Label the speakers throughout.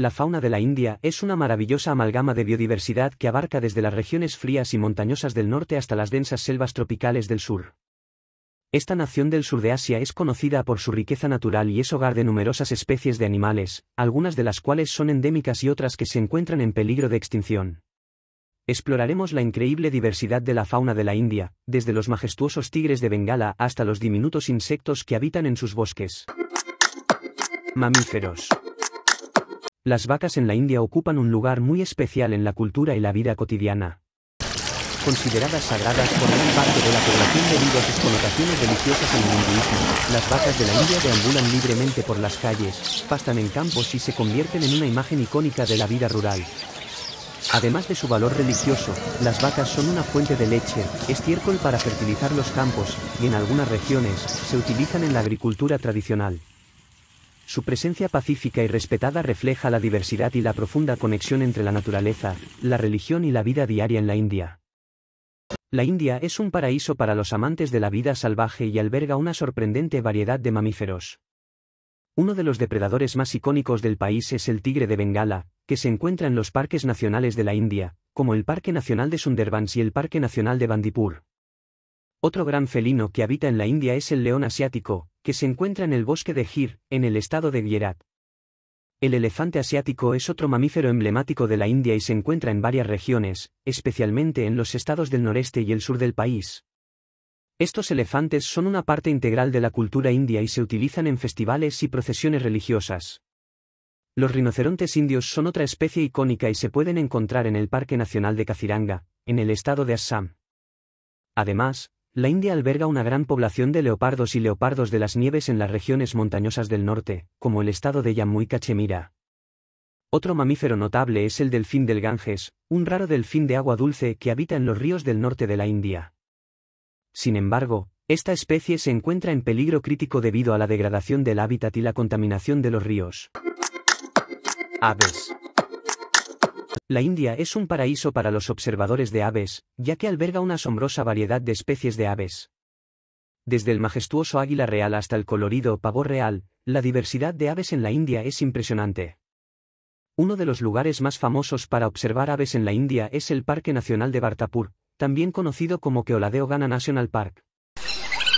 Speaker 1: La fauna de la India es una maravillosa amalgama de biodiversidad que abarca desde las regiones frías y montañosas del norte hasta las densas selvas tropicales del sur. Esta nación del sur de Asia es conocida por su riqueza natural y es hogar de numerosas especies de animales, algunas de las cuales son endémicas y otras que se encuentran en peligro de extinción. Exploraremos la increíble diversidad de la fauna de la India, desde los majestuosos tigres de Bengala hasta los diminutos insectos que habitan en sus bosques. Mamíferos. Las vacas en la India ocupan un lugar muy especial en la cultura y la vida cotidiana. Consideradas sagradas por gran parte de la población debido a sus connotaciones religiosas en el hinduismo, las vacas de la India deambulan libremente por las calles, pastan en campos y se convierten en una imagen icónica de la vida rural. Además de su valor religioso, las vacas son una fuente de leche, estiércol para fertilizar los campos, y en algunas regiones, se utilizan en la agricultura tradicional. Su presencia pacífica y respetada refleja la diversidad y la profunda conexión entre la naturaleza, la religión y la vida diaria en la India. La India es un paraíso para los amantes de la vida salvaje y alberga una sorprendente variedad de mamíferos. Uno de los depredadores más icónicos del país es el tigre de Bengala, que se encuentra en los parques nacionales de la India, como el Parque Nacional de Sundarbans y el Parque Nacional de Bandipur. Otro gran felino que habita en la India es el león asiático, que se encuentra en el bosque de Gir, en el estado de Gujarat. El elefante asiático es otro mamífero emblemático de la India y se encuentra en varias regiones, especialmente en los estados del noreste y el sur del país. Estos elefantes son una parte integral de la cultura india y se utilizan en festivales y procesiones religiosas. Los rinocerontes indios son otra especie icónica y se pueden encontrar en el Parque Nacional de Kaziranga, en el estado de Assam. Además, la India alberga una gran población de leopardos y leopardos de las nieves en las regiones montañosas del norte, como el estado de Jammu y Cachemira. Otro mamífero notable es el delfín del Ganges, un raro delfín de agua dulce que habita en los ríos del norte de la India. Sin embargo, esta especie se encuentra en peligro crítico debido a la degradación del hábitat y la contaminación de los ríos. Aves. La India es un paraíso para los observadores de aves, ya que alberga una asombrosa variedad de especies de aves. Desde el majestuoso águila real hasta el colorido pavor real, la diversidad de aves en la India es impresionante. Uno de los lugares más famosos para observar aves en la India es el Parque Nacional de Bartapur, también conocido como Keoladeo Ghana National Park.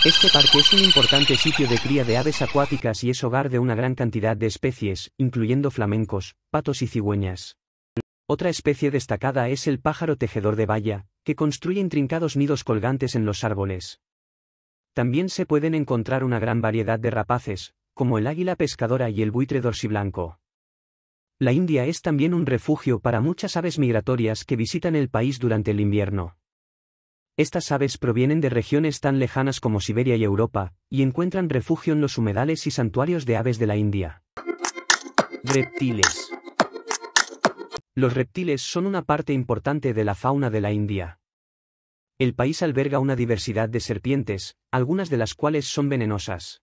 Speaker 1: Este parque es un importante sitio de cría de aves acuáticas y es hogar de una gran cantidad de especies, incluyendo flamencos, patos y cigüeñas. Otra especie destacada es el pájaro tejedor de valla, que construye intrincados nidos colgantes en los árboles. También se pueden encontrar una gran variedad de rapaces, como el águila pescadora y el buitre dorsiblanco. La India es también un refugio para muchas aves migratorias que visitan el país durante el invierno. Estas aves provienen de regiones tan lejanas como Siberia y Europa, y encuentran refugio en los humedales y santuarios de aves de la India. Reptiles. Los reptiles son una parte importante de la fauna de la India. El país alberga una diversidad de serpientes, algunas de las cuales son venenosas.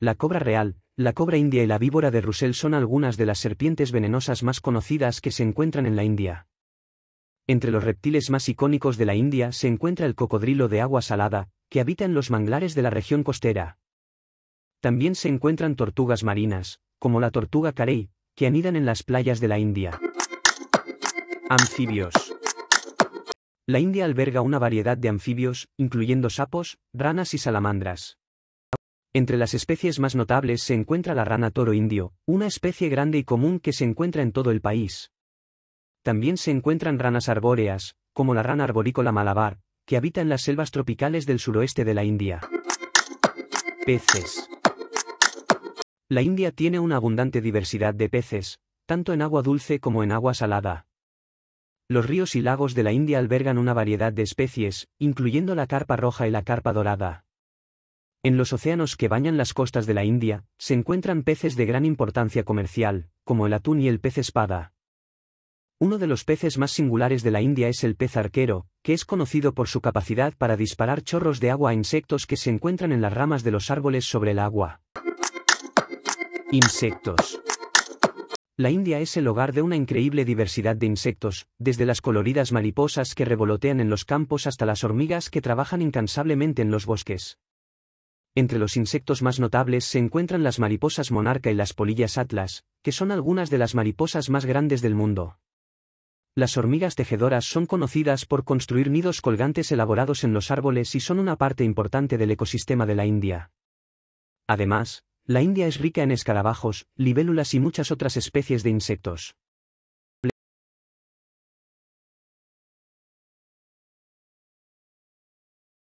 Speaker 1: La cobra real, la cobra india y la víbora de Russell son algunas de las serpientes venenosas más conocidas que se encuentran en la India. Entre los reptiles más icónicos de la India se encuentra el cocodrilo de agua salada, que habita en los manglares de la región costera. También se encuentran tortugas marinas, como la tortuga carey, que anidan en las playas de la India. Anfibios. La India alberga una variedad de anfibios, incluyendo sapos, ranas y salamandras. Entre las especies más notables se encuentra la rana toro indio, una especie grande y común que se encuentra en todo el país. También se encuentran ranas arbóreas, como la rana arborícola malabar, que habita en las selvas tropicales del suroeste de la India. Peces. La India tiene una abundante diversidad de peces, tanto en agua dulce como en agua salada. Los ríos y lagos de la India albergan una variedad de especies, incluyendo la carpa roja y la carpa dorada. En los océanos que bañan las costas de la India, se encuentran peces de gran importancia comercial, como el atún y el pez espada. Uno de los peces más singulares de la India es el pez arquero, que es conocido por su capacidad para disparar chorros de agua a insectos que se encuentran en las ramas de los árboles sobre el agua. Insectos. La India es el hogar de una increíble diversidad de insectos, desde las coloridas mariposas que revolotean en los campos hasta las hormigas que trabajan incansablemente en los bosques. Entre los insectos más notables se encuentran las mariposas monarca y las polillas atlas, que son algunas de las mariposas más grandes del mundo. Las hormigas tejedoras son conocidas por construir nidos colgantes elaborados en los árboles y son una parte importante del ecosistema de la India. Además, la India es rica en escarabajos, libélulas y muchas otras especies de insectos.